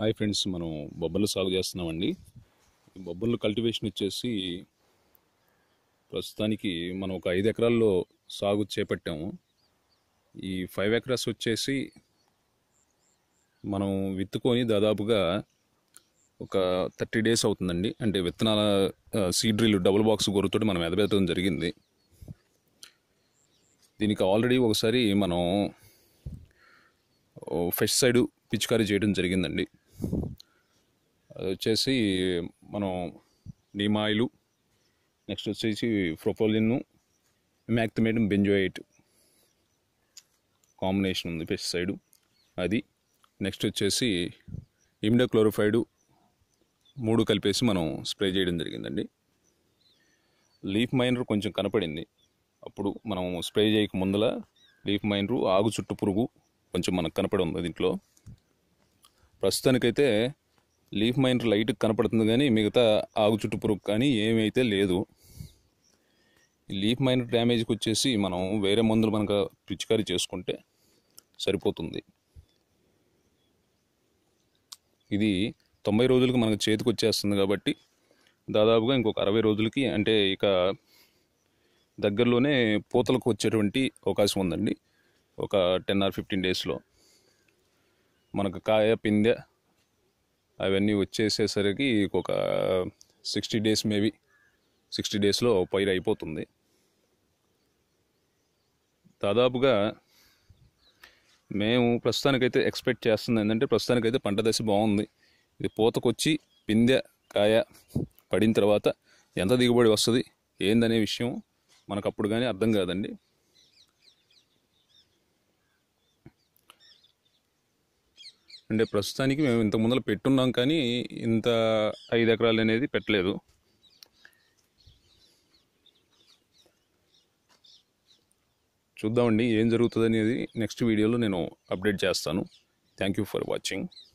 hi friends మనం బొబ్బర్లు సాగు చేస్తున్నామండి బొబ్బర్లు కల్టివేషన్ వచ్చేసి ప్రస్తుతానికి మనం ఒక ఐదు ఎకరాల్లో సాగు చేపట్టాము ఈ ఫైవ్ ఎకరాస్ వచ్చేసి మనం విత్తుకొని దాదాపుగా ఒక థర్టీ డేస్ అవుతుందండి అంటే విత్తనాల సీడ్ డ్రిల్ డబుల్ బాక్స్ గొర్రెతోటి మనం ఎదబెట్టడం జరిగింది దీనికి ఆల్రెడీ ఒకసారి మనం ఫెస్ట్ సైడ్ పిచికారీ చేయడం జరిగిందండి అది వచ్చేసి మనం నీమాయిలు నెక్స్ట్ వచ్చేసి ప్రొపోలిన్ మ్యాక్థమేటం బెంజోయిట్ కాంబినేషన్ ఉంది సైడు అది నెక్స్ట్ వచ్చేసి ఇమిడోక్లోరిఫైడ్ మూడు కలిపేసి మనం స్ప్రే చేయడం జరిగిందండి లీఫ్ మైనర్ కొంచెం కనపడింది అప్పుడు మనం స్ప్రే చేయక ముందల లీఫ్ మైనరు ఆగు చుట్టు పురుగు కొంచెం మనకు కనపడి ఉంది దీంట్లో ప్రస్తుతానికైతే లీఫ్ మైనర్ లైట్ కనపడుతుంది కానీ మిగతా ఆగు చుట్టుపురుగు కానీ ఏమైతే లేదు లీఫ్ మైనర్ డ్యామేజ్కి వచ్చేసి మనం వేరే మందులు మనకు పిచికారీ చేసుకుంటే సరిపోతుంది ఇది తొంభై రోజులకి మనకు చేతికి వచ్చేస్తుంది కాబట్టి దాదాపుగా ఇంకొక అరవై రోజులకి అంటే ఇక దగ్గరలోనే పూతలకు వచ్చేటువంటి అవకాశం ఉందండి ఒక టెన్ ఆర్ ఫిఫ్టీన్ డేస్లో మనకు కాయ పిందె అవన్నీ వచ్చేసేసరికి ఒక సిక్స్టీ డేస్ మేబీ సిక్స్టీ డేస్లో పైరు అయిపోతుంది దాదాపుగా మేము ప్రస్తుతానికైతే ఎక్స్పెక్ట్ చేస్తుంది ఏంటంటే ప్రస్తుతానికైతే పంట దశ బాగుంది ఇది పూతకొచ్చి పిందె కాయ పడిన తర్వాత ఎంత దిగుబడి వస్తుంది ఏందనే విషయం మనకు అప్పుడు కానీ అర్థం కాదండి అంటే ప్రస్తుతానికి మేము ఇంత ముందర పెట్టున్నాం కానీ ఇంత ఐదు ఎకరాలు అనేది పెట్టలేదు చూద్దామండి ఏం జరుగుతుంది అనేది నెక్స్ట్ వీడియోలో నేను అప్డేట్ చేస్తాను థ్యాంక్ యూ ఫర్ వాచింగ్